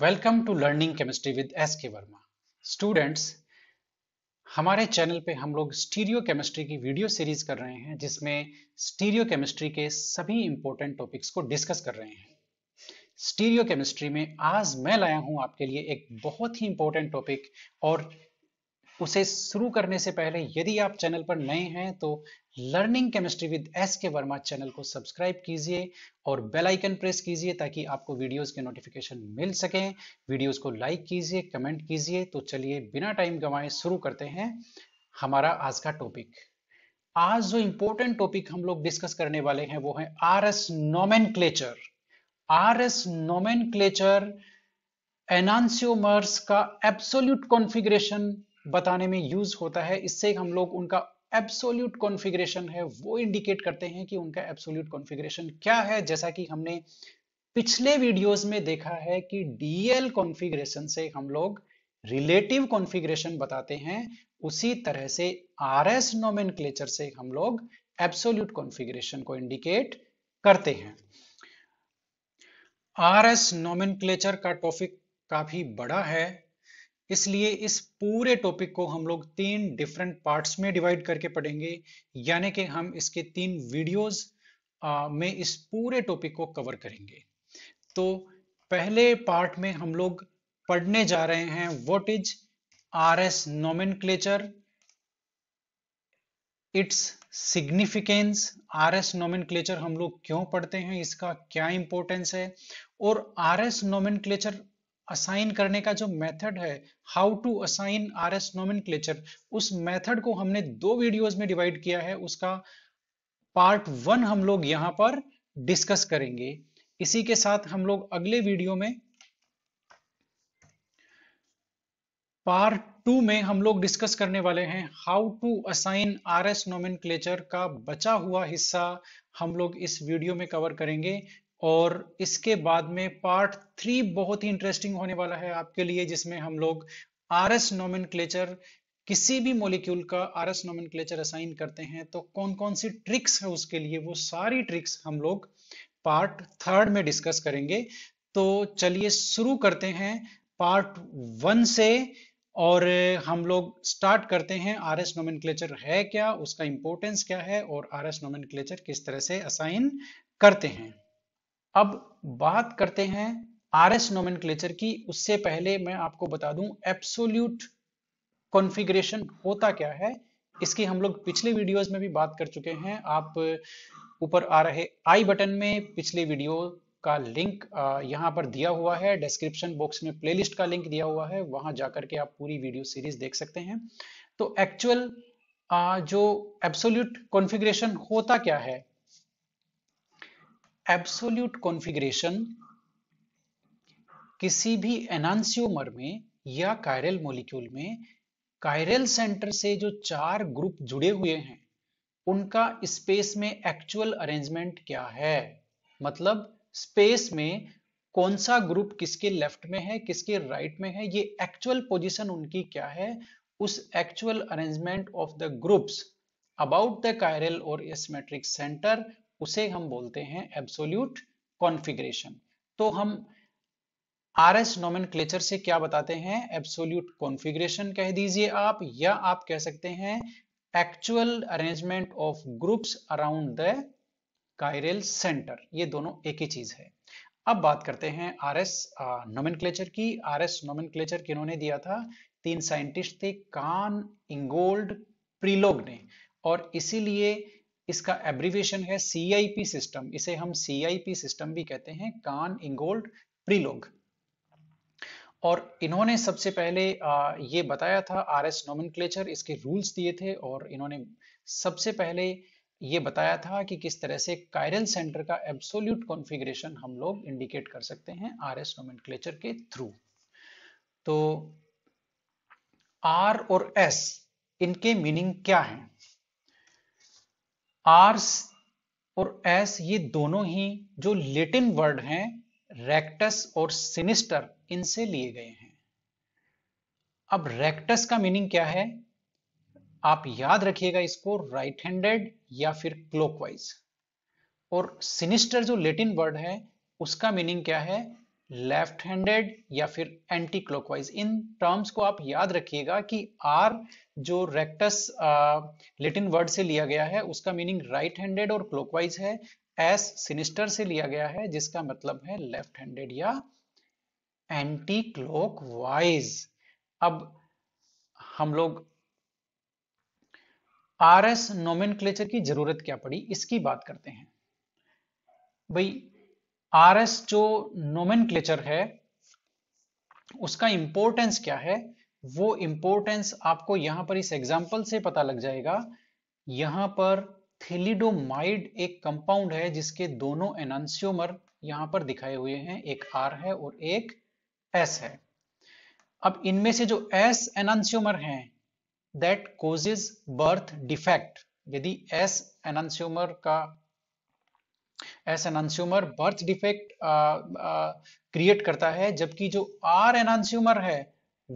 welcome to learning chemistry with S K Verma students हमारे channel पे हम लोग स्टीरियो केमिस्ट्री की वीडियो सीरीज कर रहे हैं जिसमें स्टीरियो केमिस्ट्री के सभी इंपॉर्टेंट टॉपिक्स को डिस्कस कर रहे हैं स्टीरियो केमिस्ट्री में आज मैं लाया हूं आपके लिए एक बहुत ही इंपॉर्टेंट टॉपिक और उसे शुरू करने से पहले यदि आप चैनल पर नए हैं तो learning chemistry with S K Verma channel को सब्सक्राइब कीजिए और बेल आइकन प्रेस कीजिए ताकि आपको वीडियोस के नोटिफिकेशन मिल सके वीडियोस को लाइक कीजिए कमेंट कीजिए तो चलिए बिना टाइम गंवाए शुरू करते हैं हमारा आज का टॉपिक आज जो इंपॉर्टेंट टॉपिक हम लोग डिस्कस करने वाले हैं वो है R S nomenclature R S nomenclature enantiomers का एब्सोल्यूट कॉन्फिग्रेशन बताने में यूज होता है इससे हम लोग उनका एब्सोल्यूट कॉन्फ़िगरेशन है वो इंडिकेट करते हैं कि उनका एब्सोल्यूट कॉन्फ़िगरेशन क्या है जैसा कि हमने पिछले वीडियोस में देखा है कि डीएल कॉन्फ़िगरेशन से हम लोग रिलेटिव कॉन्फ़िगरेशन बताते हैं उसी तरह से आर एस नोमेनक्लेचर से हम लोग एब्सोल्यूट कॉन्फ़िगरेशन को इंडिकेट करते हैं आर एस नोमेनक्लेचर का टॉपिक काफी बड़ा है इसलिए इस पूरे टॉपिक को हम लोग तीन डिफरेंट पार्ट्स में डिवाइड करके पढ़ेंगे यानी कि हम इसके तीन वीडियोस में इस पूरे टॉपिक को कवर करेंगे तो पहले पार्ट में हम लोग पढ़ने जा रहे हैं what is R S nomen its significance R S nomen हम लोग क्यों पढ़ते हैं इसका क्या इंपॉर्टेंस है और आर एस नोमेन असाइन करने का जो मेथड है how to assign R S nomen उस मेथड को हमने दो वीडियोस में डिवाइड किया है उसका पार्ट वन हम लोग यहां पर डिस्कस करेंगे इसी के साथ हम लोग अगले वीडियो में पार्ट टू में हम लोग डिस्कस करने वाले हैं how to assign R S nomen का बचा हुआ हिस्सा हम लोग इस वीडियो में कवर करेंगे और इसके बाद में पार्ट थ्री बहुत ही इंटरेस्टिंग होने वाला है आपके लिए जिसमें हम लोग आर एस नोमिन किसी भी मोलिक्यूल का आर एस नोमिन असाइन करते हैं तो कौन कौन सी ट्रिक्स है उसके लिए वो सारी ट्रिक्स हम लोग पार्ट थर्ड में डिस्कस करेंगे तो चलिए शुरू करते हैं पार्ट वन से और हम लोग स्टार्ट करते हैं आर एस नोमिनक्लेचर है क्या उसका इंपोर्टेंस क्या है और आर एस नोमिनक्लेचर किस तरह से असाइन करते हैं अब बात करते हैं आर एस की उससे पहले मैं आपको बता दूं एब्सोल्यूट कॉन्फ़िगरेशन होता क्या है इसकी हम लोग पिछले वीडियोस में भी बात कर चुके हैं आप ऊपर आ रहे आई बटन में पिछले वीडियो का लिंक यहां पर दिया हुआ है डिस्क्रिप्शन बॉक्स में प्लेलिस्ट का लिंक दिया हुआ है वहां जाकर के आप पूरी वीडियो सीरीज देख सकते हैं तो एक्चुअल जो एब्सोल्यूट कॉन्फ़िगरेशन होता क्या है एब्सोल्यूट कॉन्फ़िगरेशन किसी भी एनांसियोमर में या कायरल मोलिक्यूल में कायरल सेंटर से जो चार ग्रुप जुड़े हुए हैं उनका स्पेस में एक्चुअल अरेंजमेंट क्या है मतलब स्पेस में कौन सा ग्रुप किसके लेफ्ट में है किसके राइट में है ये एक्चुअल पोजीशन उनकी क्या है उस actual arrangement of the groups about the chiral और एसमेट्रिक सेंटर उसे हम बोलते हैं एब्सोल्यूट कॉन्फ़िगरेशन तो हम आर एस नोमन से क्या बताते हैं एब्सोल्यूट कॉन्फ़िगरेशन कह दीजिए आप या आप कह सकते हैं actual arrangement of groups around the chiral centre ये दोनों एक ही चीज है अब बात करते हैं आर एस नोमन की आर एस नोमन किन्होंने दिया था तीन साइंटिस्ट थे कान इंगोल्ड प्रीलोग ने और इसीलिए इसका एब्रीवेशन है सीआईपी सिस्टम इसे हम सीआईपी सिस्टम भी कहते हैं कान इंगोल्ड प्रीलोग और इन्होंने सबसे पहले ये बताया था आर एस नोमनक्लेचर इसके रूल्स दिए थे और इन्होंने सबसे पहले ये बताया था कि किस तरह से कायरल सेंटर का एब्सोल्यूट कॉन्फ़िगरेशन हम लोग इंडिकेट कर सकते हैं आर एस नोमनक्लेचर के थ्रू तो आर और एस इनके मीनिंग क्या हैं आर्स और एस ये दोनों ही जो लेटिन वर्ड हैं रेक्टस और सिनिस्टर इनसे लिए गए हैं अब रेक्टस का मीनिंग क्या है आप याद रखिएगा इसको राइट हैंडेड या फिर क्लोकवाइज और सिनिस्टर जो लेटिन वर्ड है उसका मीनिंग क्या है लेफ्ट हैंडेड या फिर एंटी क्लॉकवाइज इन टर्म्स को आप याद रखिएगा कि आर जो रेक्टस लेटिन वर्ड से लिया गया है उसका मीनिंग राइट हैंडेड और क्लॉकवाइज है एस सिनिस्टर से लिया गया है जिसका मतलब है लेफ्ट हैंडेड या एंटी क्लॉकवाइज अब हम लोग आर एस नोमिनक्लेचर की जरूरत क्या पड़ी इसकी बात करते हैं भाई आर एस जो नोमिन है उसका इंपोर्टेंस क्या है वो इंपोर्टेंस आपको यहां पर इस एग्जाम्पल से पता लग जाएगा यहां पर थिलिडोमाइड एक कंपाउंड है जिसके दोनों एनांसियोमर यहां पर दिखाए हुए हैं एक आर है और एक एस है अब इनमें से जो एस एनांसियोमर है दैट कोजेज बर्थ डिफेक्ट यदि एस एनांसियोमर का S enantiomer birth defect create करता है जबकि जो आर एनान्स्यूमर है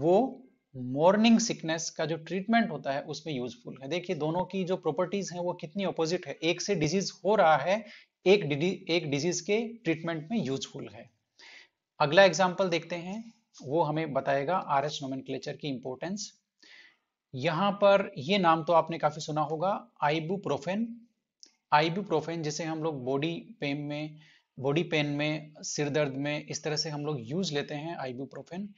वो मॉर्निंग सिकनेस का जो ट्रीटमेंट होता है उसमें यूजफुल है देखिए दोनों की जो प्रॉपर्टीज हैं वो कितनी ऑपोजिट है एक से डिजीज हो रहा है एक एक डिजीज के ट्रीटमेंट में यूजफुल है अगला एग्जाम्पल देखते हैं वो हमें बताएगा आर एच की इंपोर्टेंस यहां पर ये नाम तो आपने काफी सुना होगा आईबू आइबूप्रोफेन जिसे हम लोग बॉडी पेन में बॉडी पेन में सिर दर्द में इस तरह से हम लोग यूज लेते हैं आइबूप्रोफेन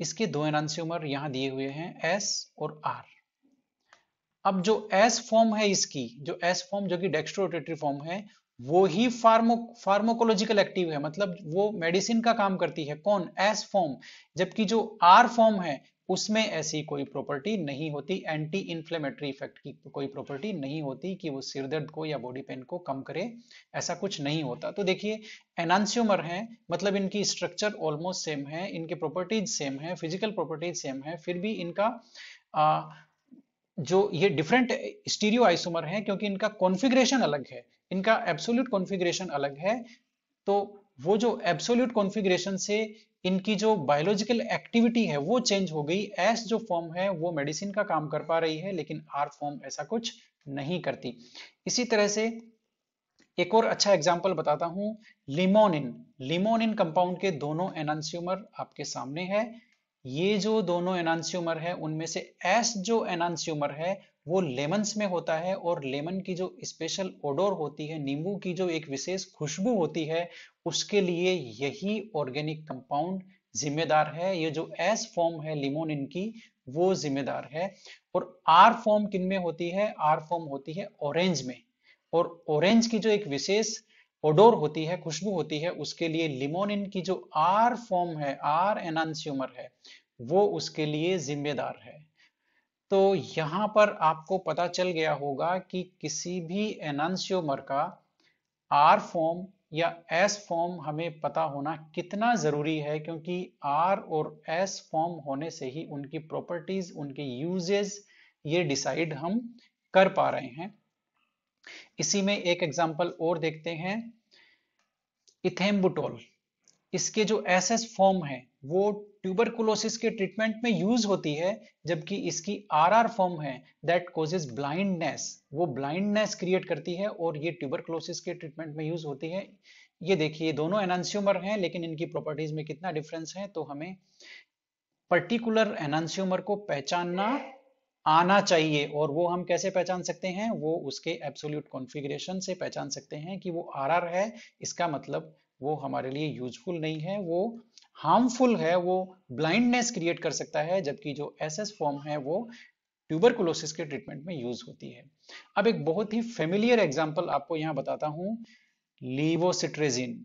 इसके दो एनान्स्यूमर यहां दिए हुए हैं एस और आर अब जो एस फॉर्म है इसकी जो एस फॉर्म जो कि डेक्स्ट्रोटेटरी फॉर्म है वो ही फार्मो फार्मोकोलॉजिकल एक्टिव है मतलब वो मेडिसिन का काम करती है कौन एस फॉर्म जबकि जो आर फॉर्म है उसमें ऐसी कोई प्रॉपर्टी नहीं होती एंटी इन्फ्लेमेटरी इफेक्ट की कोई प्रॉपर्टी नहीं होती कि वो सिर दर्द को या बॉडी पेन को कम करे ऐसा कुछ नहीं होता तो देखिए एनान्स्यूमर है मतलब इनकी स्ट्रक्चर ऑलमोस्ट सेम है इनके प्रॉपर्टीज सेम है फिजिकल प्रॉपर्टीज सेम है फिर भी इनका आ, जो ये डिफरेंट स्टीरियो आइसोमर है क्योंकि इनका कॉन्फिग्रेशन अलग है इनका एब्सोल्यूट कॉन्फिग्रेशन अलग है तो वो जो एब्सोल्यूट कॉन्फिग्रेशन से इनकी जो बायोलॉजिकल एक्टिविटी है वो चेंज हो गई एस जो फॉर्म है वो मेडिसिन का काम कर पा रही है लेकिन आर फॉर्म ऐसा कुछ नहीं करती इसी तरह से एक और अच्छा एग्जाम्पल बताता हूं लिमोनिन लिमोनिन कंपाउंड के दोनों एनसियोमर आपके सामने है ये जो दोनों एनांस्यूमर है उनमें से एस जो एनांस्यूमर है वो लेमन्स में होता है और लेमन की जो स्पेशल ओडोर होती है नींबू की जो एक विशेष खुशबू होती है उसके लिए यही ऑर्गेनिक कंपाउंड जिम्मेदार है ये जो एस फॉर्म है लिमोन इनकी वो जिम्मेदार है और आर फॉर्म किन में होती है आर फॉर्म होती है ऑरेंज में और ऑरेंज की जो एक विशेष ओडोर होती है खुशबू होती है उसके लिए लिमोनिन की जो आर फॉर्म है आर एनान्स्यूमर है वो उसके लिए जिम्मेदार है तो यहाँ पर आपको पता चल गया होगा कि किसी भी एनांसियोमर का आर फॉर्म या एस फॉर्म हमें पता होना कितना ज़रूरी है क्योंकि आर और एस फॉर्म होने से ही उनकी प्रॉपर्टीज उनके यूजेस ये डिसाइड हम कर पा रहे हैं इसी में एक एग्जाम्पल और देखते हैं इथेम्बुटोल इसके जो एस एस फॉर्म है वो ट्यूबरकुलोसिस के ट्रीटमेंट में यूज होती है जबकि इसकी आर आर फॉर्म है दैट कोजेज ब्लाइंडनेस वो ब्लाइंडनेस क्रिएट करती है और ये ट्यूबरकुलोसिस के ट्रीटमेंट में यूज होती है ये देखिए दोनों एनांस्यूमर हैं लेकिन इनकी प्रॉपर्टीज में कितना डिफरेंस है तो हमें पर्टिकुलर एनांस्यूमर को पहचानना आना चाहिए और वो हम कैसे पहचान सकते हैं वो उसके एब्सोल्यूट कॉन्फ़िगरेशन से पहचान सकते हैं कि वो आर है इसका मतलब वो हमारे लिए यूजफुल नहीं है वो हार्मफुल है वो ब्लाइंडनेस क्रिएट कर सकता है जबकि जो एस फॉर्म है वो ट्यूबरकुलोसिस के ट्रीटमेंट में यूज होती है अब एक बहुत ही फेमिलियर एग्जाम्पल आपको यहाँ बताता हूँ लीवोसिट्रेजिन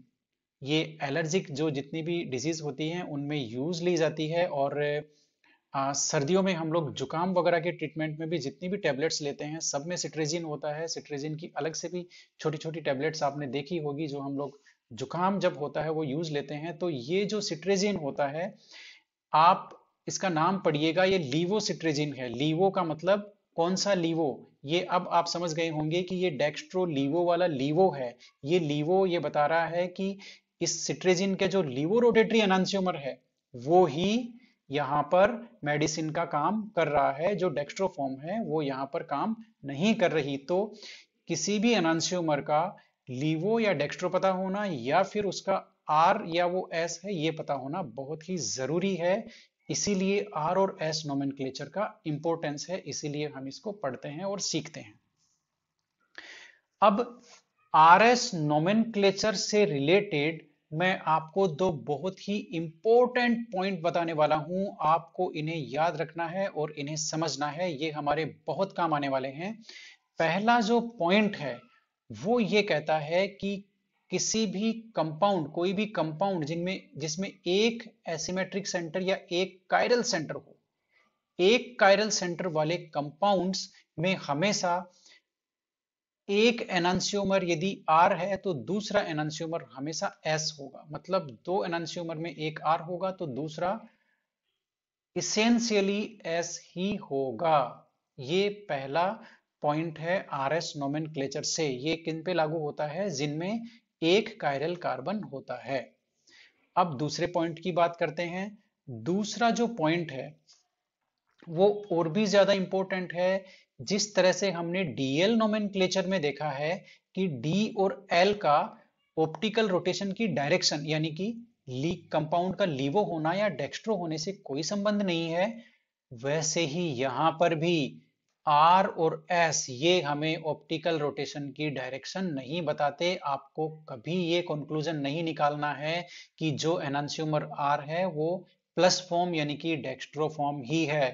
ये एलर्जिक जो जितनी भी डिजीज होती है उनमें यूज ली जाती है और आ, सर्दियों में हम लोग जुकाम वगैरह के ट्रीटमेंट में भी जितनी भी टैबलेट्स लेते हैं सब में सिट्रेजिन होता है सिट्रेजिन की अलग से भी छोटी छोटी टैबलेट्स आपने देखी होगी जो हम लोग जुकाम जब होता है वो यूज लेते हैं तो ये जो सिट्रेजिन होता है आप इसका नाम पढ़िएगा ये लीवो सिट्रेजिन है लीवो का मतलब कौन सा लीवो ये अब आप समझ गए होंगे कि ये डेक्स्ट्रो लीवो वाला लीवो है ये लीवो ये बता रहा है कि इस सिट्रेजिन के जो लीवो रोटेटरी एनांसियोमर है वो ही यहाँ पर मेडिसिन का काम कर रहा है जो डेक्स्ट्रोफॉर्म है वो यहाँ पर काम नहीं कर रही तो किसी भी एनांस्योमर का लीवो या डेक्स्ट्रो पता होना या फिर उसका आर या वो एस है ये पता होना बहुत ही जरूरी है इसीलिए आर और एस नोमिन का इंपॉर्टेंस है इसीलिए हम इसको पढ़ते हैं और सीखते हैं अब आर एस नोमेन से रिलेटेड मैं आपको दो बहुत ही इंपॉर्टेंट पॉइंट बताने वाला हूं आपको इन्हें याद रखना है और इन्हें समझना है ये हमारे बहुत काम आने वाले हैं पहला जो पॉइंट है वो ये कहता है कि किसी भी कंपाउंड कोई भी कंपाउंड जिनमें जिसमें एक एसिमेट्रिक सेंटर या एक कायरल सेंटर हो एक कायरल सेंटर वाले कंपाउंड्स में हमेशा एक एनांस्योमर यदि आर है तो दूसरा एनंस्योमर हमेशा एस होगा मतलब दो एनांस्योमर में एक आर होगा तो दूसरा इसेंशियली S ही होगा ये पहला पॉइंट है आर एस नोमेन से ये किन पे लागू होता है जिनमें एक कायरल कार्बन होता है अब दूसरे पॉइंट की बात करते हैं दूसरा जो पॉइंट है वो और भी ज्यादा इंपॉर्टेंट है जिस तरह से हमने डीएल नोमिन में देखा है कि डी और एल का ऑप्टिकल रोटेशन की डायरेक्शन यानी कि लीक कंपाउंड का लीवो होना या डेक्स्ट्रो होने से कोई संबंध नहीं है वैसे ही यहां पर भी आर और एस ये हमें ऑप्टिकल रोटेशन की डायरेक्शन नहीं बताते आपको कभी ये कंक्लूजन नहीं निकालना है कि जो एनसियोमर आर है वो प्लस फॉर्म यानी कि डेक्स्ट्रो फॉर्म ही है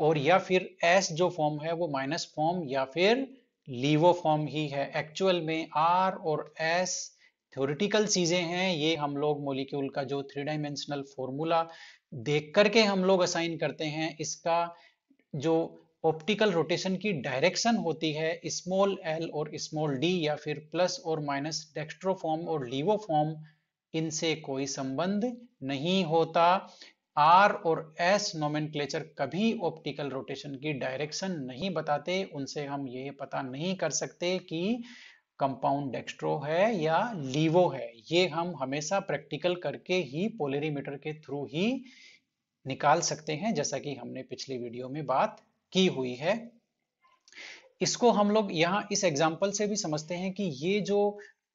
और या फिर एस जो फॉर्म है वो माइनस फॉर्म या फिर लीवो फॉर्म ही है एक्चुअल में आर और एस थ्योरिटिकल चीजें हैं ये हम लोग मोलिक्यूल का जो थ्री डायमेंशनल फॉर्मूला देख करके हम लोग असाइन करते हैं इसका जो ऑप्टिकल रोटेशन की डायरेक्शन होती है स्मॉल एल और स्मॉल डी या फिर प्लस और माइनस डेक्स्ट्रो फॉर्म और लीवो फॉर्म इनसे कोई संबंध नहीं होता आर और एस नोमिन कभी ऑप्टिकल रोटेशन की डायरेक्शन नहीं बताते उनसे हम ये पता नहीं कर सकते कि कंपाउंड डेक्स्ट्रो है या लीवो है ये हम हमेशा प्रैक्टिकल करके ही पोलेरीमीटर के थ्रू ही निकाल सकते हैं जैसा कि हमने पिछली वीडियो में बात की हुई है इसको हम लोग यहाँ इस एग्जाम्पल से भी समझते हैं कि ये जो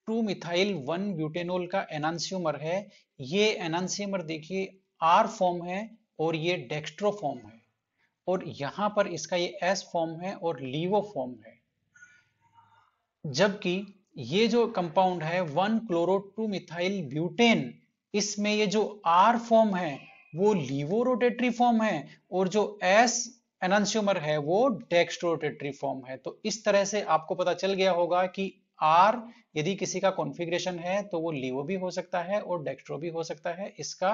टू मिथाइल वन ब्यूटेनोल का एनान्सियोमर है ये एनान्सियोमर देखिए आर फॉर्म है और ये डेक्स्ट्रो फॉर्म है और यहां पर इसका ये एस फॉर्म है और लीवो फॉर्म है जबकि ये जो कंपाउंड है one chloro two methyl butane इसमें ये जो आर फॉर्म है वो लीवो रोटेटरी फॉर्म है और जो एस एनंस्यूमर है वो डेक्स्ट्रो रोटेटरी फॉर्म है तो इस तरह से आपको पता चल गया होगा कि आर यदि किसी का कॉन्फ़िगरेशन है तो वो लीवो भी हो सकता है और डेक्स्ट्रो भी हो सकता है इसका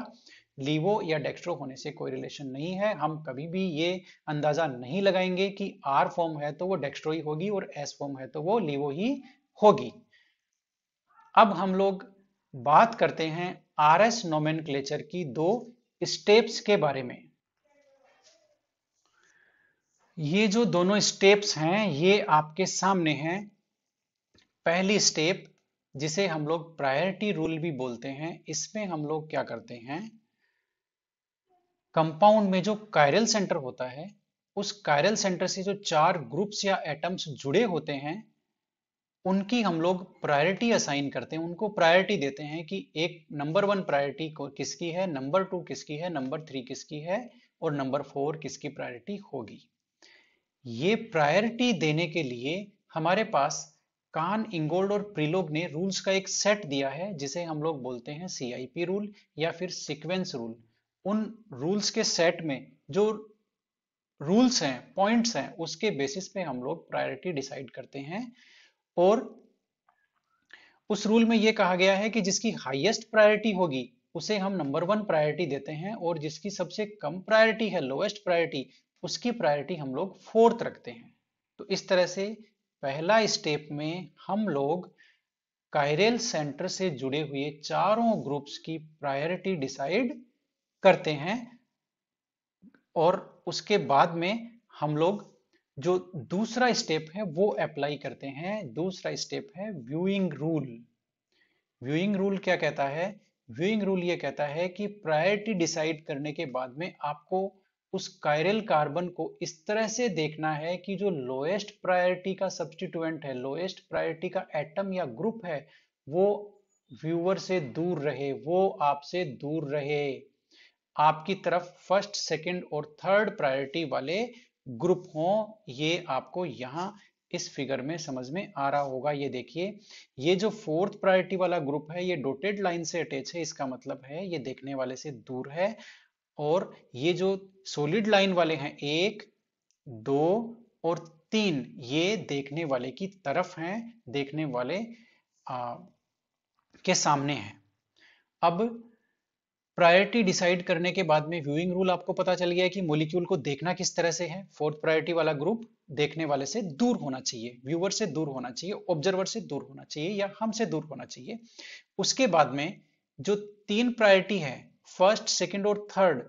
लीवो या डेक्स्ट्रो होने से कोई रिलेशन नहीं है हम कभी भी ये अंदाजा नहीं लगाएंगे कि आर फॉर्म है तो वो डेक्स्ट्रो ही होगी और एस फॉर्म है तो वो लीवो ही होगी अब हम लोग बात करते हैं आर एस नोमेन की दो स्टेप्स के बारे में ये जो दोनों स्टेप्स हैं ये आपके सामने हैं पहली स्टेप जिसे हम लोग प्रायोरिटी रूल भी बोलते हैं इसमें हम लोग क्या करते हैं कंपाउंड में जो कायरल सेंटर होता है उस कायरल सेंटर से जो चार ग्रुप्स या एटम्स जुड़े होते हैं उनकी हम लोग प्रायोरिटी असाइन करते हैं उनको प्रायोरिटी देते हैं कि एक नंबर वन प्रायोरिटी किसकी है नंबर टू किसकी है नंबर थ्री किसकी है और नंबर फोर किसकी प्रायोरिटी होगी ये प्रायोरिटी देने के लिए हमारे पास कान इंगोल्ड और प्रिलोब ने रूल्स का एक सेट दिया है जिसे हम लोग बोलते हैं सीआईपी रूल या फिर सिक्वेंस रूल उन रूल्स के सेट में जो रूल्स हैं पॉइंट्स हैं उसके बेसिस पे हम लोग प्रायोरिटी डिसाइड करते हैं और उस रूल में यह कहा गया है कि जिसकी हाईएस्ट प्रायोरिटी होगी उसे हम नंबर वन प्रायोरिटी देते हैं और जिसकी सबसे कम प्रायोरिटी है लोएस्ट प्रायोरिटी उसकी प्रायोरिटी हम लोग फोर्थ रखते हैं तो इस तरह से पहला स्टेप में हम लोग कायरेल सेंटर से जुड़े हुए चारों ग्रुप्स की प्रायोरिटी डिसाइड करते हैं और उसके बाद में हम लोग जो दूसरा स्टेप है वो अप्लाई करते हैं दूसरा स्टेप है व्यूइंग रूल व्यूइंग रूल क्या कहता है व्यूइंग रूल ये कहता है कि प्रायोरिटी डिसाइड करने के बाद में आपको उस कायरल कार्बन को इस तरह से देखना है कि जो लोएस्ट प्रायोरिटी का सब्सटीट्यूएंट है लोएस्ट प्रायोरिटी का एटम या ग्रुप है वो व्यूअर से दूर रहे वो आपसे दूर रहे आपकी तरफ फर्स्ट सेकंड और थर्ड प्रायोरिटी वाले ग्रुप हों ये आपको यहां इस फिगर में समझ में आ रहा होगा ये देखिए ये जो फोर्थ प्रायोरिटी वाला ग्रुप है ये डोटेड लाइन से अटैच है इसका मतलब है ये देखने वाले से दूर है और ये जो सोलिड लाइन वाले हैं एक दो और तीन ये देखने वाले की तरफ हैं देखने वाले आ, के सामने हैं अब प्रायोरिटी डिसाइड करने के बाद में व्यूइंग रूल आपको पता चल गया कि मोलिक्यूल को देखना किस तरह से है फोर्थ प्रायोरिटी वाला ग्रुप देखने वाले से दूर होना चाहिए व्यूअर से दूर होना चाहिए ऑब्जर्वर से दूर होना चाहिए या हमसे दूर होना चाहिए उसके बाद में जो तीन प्रायोरिटी है फर्स्ट सेकेंड और थर्ड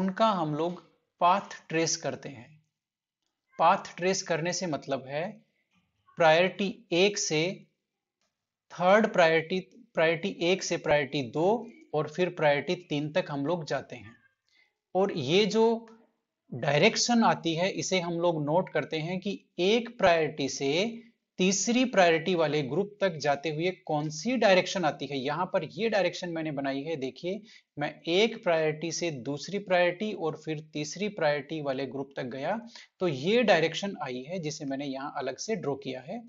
उनका हम लोग पाथ ट्रेस करते हैं पाथ ट्रेस करने से मतलब है प्रायोरिटी एक से थर्ड प्रायोरिटी प्रायोरिटी एक से प्रायोरिटी दो और फिर प्रायोरिटी तीन तक हम लोग जाते हैं और ये जो डायरेक्शन आती है इसे हम लोग नोट करते हैं कि एक प्रायोरिटी से तीसरी प्रायोरिटी वाले ग्रुप तक जाते हुए कौन सी डायरेक्शन आती है यहां पर ये डायरेक्शन मैंने बनाई है देखिए मैं एक प्रायोरिटी से दूसरी प्रायोरिटी और फिर तीसरी प्रायोरिटी वाले ग्रुप तक गया तो ये डायरेक्शन आई है जिसे मैंने यहाँ अलग से ड्रॉ किया है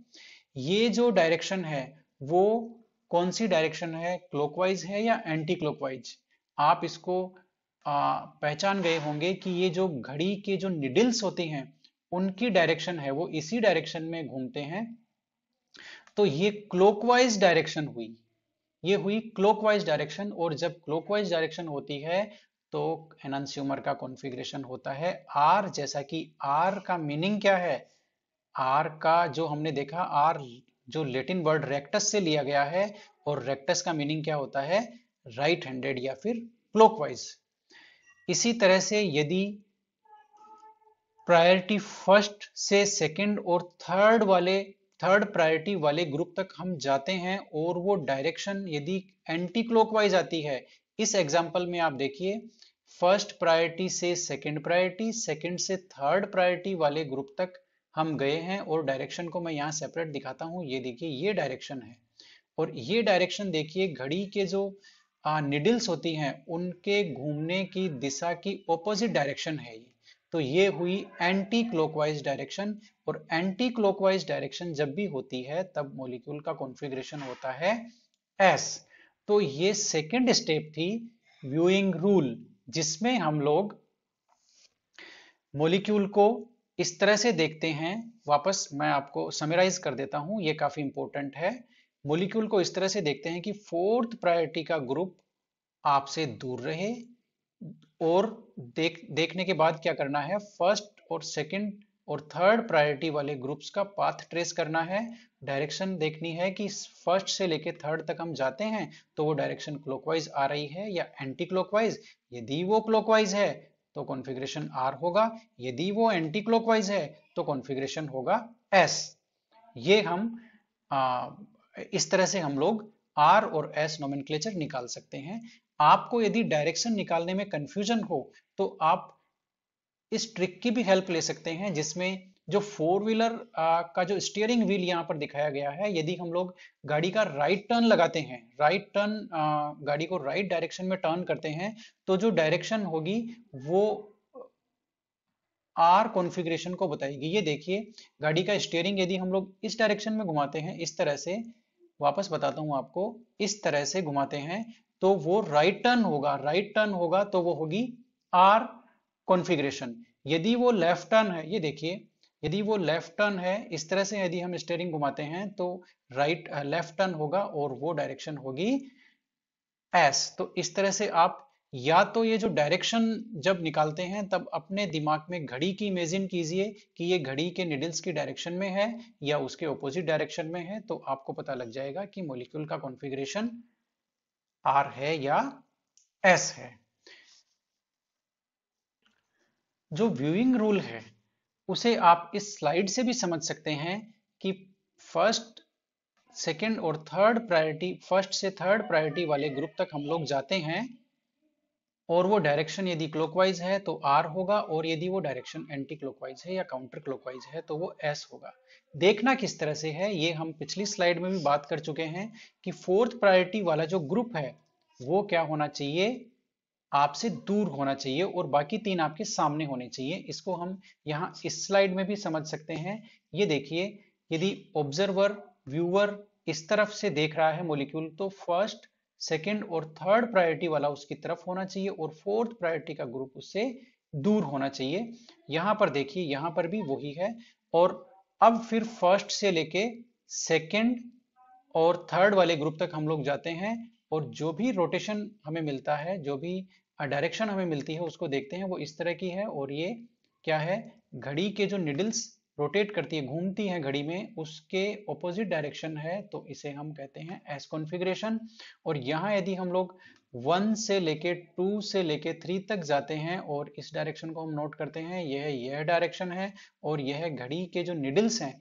ये जो डायरेक्शन है वो कौन सी डायरेक्शन है क्लॉकवाइज है या एंटी क्लॉकवाइज आप इसको आ, पहचान गए होंगे कि ये जो घड़ी के जो निडिल्स होते हैं उनकी डायरेक्शन है वो इसी डायरेक्शन में घूमते हैं तो ये क्लॉकवाइज डायरेक्शन हुई ये हुई क्लॉकवाइज डायरेक्शन और जब क्लॉकवाइज डायरेक्शन होती है तो एनांस्यूमर का कॉन्फ़िगरेशन होता है आर जैसा कि आर का मीनिंग क्या है आर का जो हमने देखा आर जो लेटिन वर्ड रेक्टस से लिया गया है और रेक्टस का मीनिंग क्या होता है राइट हैंडेड या फिर क्लोकवाइज इसी तरह से यदि प्रायोरिटी फर्स्ट से सेकंड और थर्ड वाले थर्ड प्रायोरिटी वाले ग्रुप तक हम जाते हैं और वो डायरेक्शन यदि एंटी क्लोकवाइज आती है इस एग्जाम्पल में आप देखिए फर्स्ट प्रायोरिटी से सेकंड प्रायोरिटी सेकंड से थर्ड प्रायोरिटी वाले ग्रुप तक हम गए हैं और डायरेक्शन को मैं यहाँ सेपरेट दिखाता हूँ ये देखिए ये डायरेक्शन है और ये डायरेक्शन देखिए घड़ी के जो निडल्स होती हैं उनके घूमने की दिशा की ऑपोजिट डायरेक्शन है ये तो ये हुई एंटी क्लॉकवाइज डायरेक्शन और एंटी क्लॉकवाइज डायरेक्शन जब भी होती है तब मोलिक्यूल का कॉन्फ़िगरेशन होता है एस तो ये सेकेंड स्टेप थी व्यूइंग रूल जिसमें हम लोग मोलिक्यूल को इस तरह से देखते हैं वापस मैं आपको समराइज कर देता हूं ये काफी इंपॉर्टेंट है मोलिक्यूल को इस तरह से देखते हैं कि फोर्थ प्रायोरिटी का ग्रुप आपसे दूर रहे और देख देखने के बाद क्या करना है फर्स्ट और सेकंड और थर्ड प्रायोरिटी वाले ग्रुप्स का पाथ ट्रेस करना है डायरेक्शन देखनी है कि फर्स्ट से लेकर थर्ड तक हम जाते हैं तो वो डायरेक्शन क्लॉकवाइज आ रही है या एंटी क्लॉकवाइज यदि वो क्लॉकवाइज है तो कॉन्फ़िगरेशन आर होगा यदि वो एंटी क्लॉकवाइज है तो कॉन्फ़िगरेशन होगा एस ये हम आ, इस तरह से हम लोग आर और एस नोमिन निकाल सकते हैं आपको यदि डायरेक्शन निकालने में कंफ्यूजन हो तो आप इस ट्रिक की भी हेल्प ले सकते हैं जिसमें जो फोर व्हीलर का जो स्टीयरिंग व्हील यहाँ पर दिखाया गया है यदि हम लोग गाड़ी का राइट टर्न लगाते हैं राइट टर्न गाड़ी को राइट डायरेक्शन में टर्न करते हैं तो जो डायरेक्शन होगी वो आर कॉन्फ़िगरेशन को बताएगी ये देखिए गाड़ी का स्टीयरिंग यदि हम लोग इस डायरेक्शन में घुमाते हैं इस तरह से वापस बताता हूँ आपको इस तरह से घुमाते हैं तो वो राइट टर्न होगा राइट टर्न होगा तो वो होगी आर कॉन्फ़िगरेशन यदि वो लेफ्ट टर्न है ये देखिए यदि वो लेफ्ट टर्न है इस तरह से यदि हम स्टेयरिंग घुमाते हैं तो राइट लेफ्ट टर्न होगा और वो डायरेक्शन होगी एस तो इस तरह से आप या तो ये जो डायरेक्शन जब निकालते हैं तब अपने दिमाग में घड़ी की इमेजिन कीजिए कि ये घड़ी के निडल्स की डायरेक्शन में है या उसके ऑपोजिट डायरेक्शन में है तो आपको पता लग जाएगा कि मोलिक्यूल का कॉन्फ़िगरेशन आर है या एस है जो व्यूइंग रूल है उसे आप इस स्लाइड से भी समझ सकते हैं कि फर्स्ट सेकेंड और थर्ड प्रायोरिटी फर्स्ट से थर्ड प्रायोरिटी वाले ग्रुप तक हम लोग जाते हैं और वो डायरेक्शन यदि क्लॉकवाइज है तो आर होगा और यदि वो डायरेक्शन एंटी क्लॉकवाइज है या काउंटर क्लॉकवाइज है तो वो एस होगा देखना किस तरह से है ये हम पिछली स्लाइड में भी बात कर चुके हैं कि फोर्थ प्रायोरिटी वाला जो ग्रुप है वो क्या होना चाहिए आपसे दूर होना चाहिए और बाकी तीन आपके सामने होने चाहिए इसको हम यहाँ इस स्लाइड में भी समझ सकते हैं ये देखिए यदि ऑब्जर्वर व्यूअर इस तरफ से देख रहा है मोलिक्यूल तो फर्स्ट सेकेंड और थर्ड प्रायोरिटी वाला उसकी तरफ होना चाहिए और फोर्थ प्रायोरिटी का ग्रुप उससे दूर होना चाहिए यहाँ पर देखिए यहाँ पर भी वही है और अब फिर फर्स्ट से लेके सेकेंड और थर्ड वाले ग्रुप तक हम लोग जाते हैं और जो भी रोटेशन हमें मिलता है जो भी डायरेक्शन हाँ, हमें मिलती है उसको देखते हैं वो इस तरह की है और ये क्या है घड़ी के जो निडल्स रोटेट करती है घूमती है घड़ी में उसके ऑपोजिट डायरेक्शन है तो इसे हम कहते हैं एस कॉन्फिग्रेशन और यहाँ यदि हम लोग वन से लेके टू से लेके थ्री तक जाते हैं और इस डायरेक्शन को हम नोट करते हैं यह यह डायरेक्शन है और यह घड़ी के जो निडल्स हैं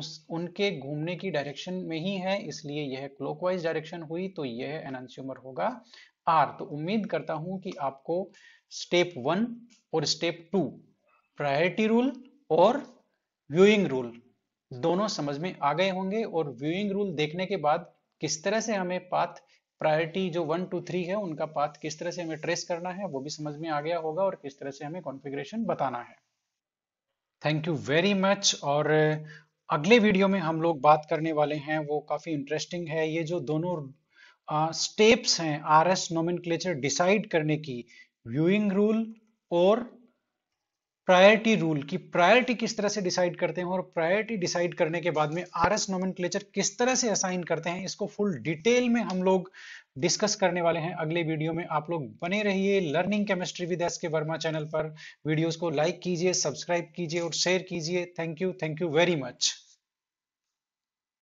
उस उनके घूमने की डायरेक्शन में ही है इसलिए यह क्लॉकवाइज डायरेक्शन हुई तो यह एनांस्यूमर होगा आर तो उम्मीद करता हूं कि आपको स्टेप वन और स्टेप टू प्रायोरिटी रूल और व्यूइंग रूल दोनों समझ में आ गए होंगे और व्यूइंग रूल देखने के बाद किस तरह से हमें पाथ प्रायोरिटी जो वन टू थ्री है उनका पाथ किस तरह से हमें ट्रेस करना है वो भी समझ में आ गया होगा और किस तरह से हमें कॉन्फ़िगरेशन बताना है थैंक यू वेरी मच और अगले वीडियो में हम लोग बात करने वाले हैं वो काफ़ी इंटरेस्टिंग है ये जो दोनों स्टेप्स हैं आर एस नोमिनक्लेचर डिसाइड करने की व्यूइंग रूल और प्रायोरिटी रूल की प्रायोरिटी किस तरह से डिसाइड करते हैं और प्रायोरिटी डिसाइड करने के बाद में आर एस नोमिनक्लेचर किस तरह से असाइन करते हैं इसको फुल डिटेल में हम लोग डिस्कस करने वाले हैं अगले वीडियो में आप लोग बने रहिए learning chemistry with S K Verma channel पर वीडियोस को लाइक कीजिए सब्सक्राइब कीजिए और शेयर कीजिए thank you thank you very much